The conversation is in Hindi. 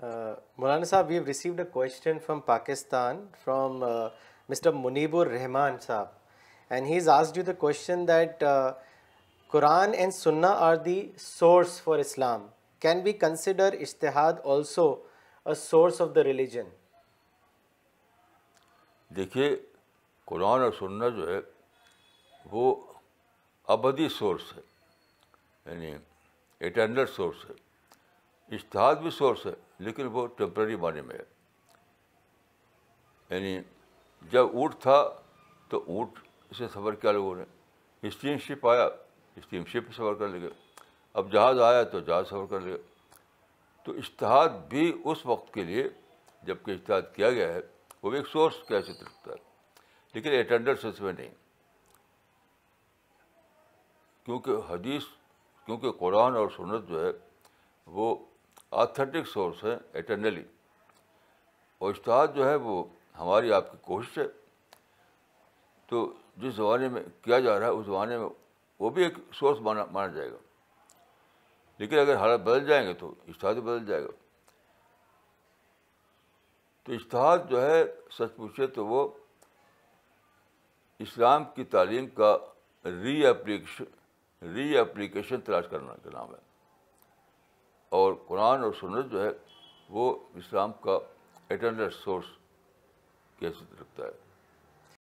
Mulana Maulana Saab, we've received a question from Pakistan from uh, Mr. Munibur Rahman Saab. And he's asked you the question that uh, Quran and Sunnah are the source for Islam. Can we consider Ijtihad also a source of the religion? देखिए कुरान और सुन्ना जो है वो अबदी सोर्स है यानी इटर्नल सोर्स है इश्तहाद भी सोर्स है लेकिन वो टेम्प्रेरी माने में है यानी जब ऊँट था तो ऊँट से सफ़र किया लोगों ने शिप आया स्टीमशिप पर सफ़र कर लगे अब जहाज़ आया तो जहाज़ सफ़र कर लगे तो इश्तहाद भी उस वक्त के लिए जबकि इश्तहाद किया गया है वो भी एक सोर्स के हैसियत है लेकिन अटेंडेंस इसमें नहीं क्योंकि हदीस क्योंकि कुरान और सुन्नत जो है वो ऑथेंटिक सोर्स हैं एटर्नली और इश्तहाद जो है वो हमारी आपकी कोशिश है तो जिस ज़माने में किया जा रहा है उस ज़माने में वो भी एक सोर्स माना माना जाएगा लेकिन अगर हालत बदल जाएंगे तो इश्तहाद बदल जाएगा तो इश्तहाद जो है सच पूछे तो वो इस्लाम की तालीम का री एप्लीकेशन री एप्लीकेशन तलाश करना का नाम है और कुरान और सुन्नत जो है वो इस्लाम का एटर्नल सोर्स की रखता है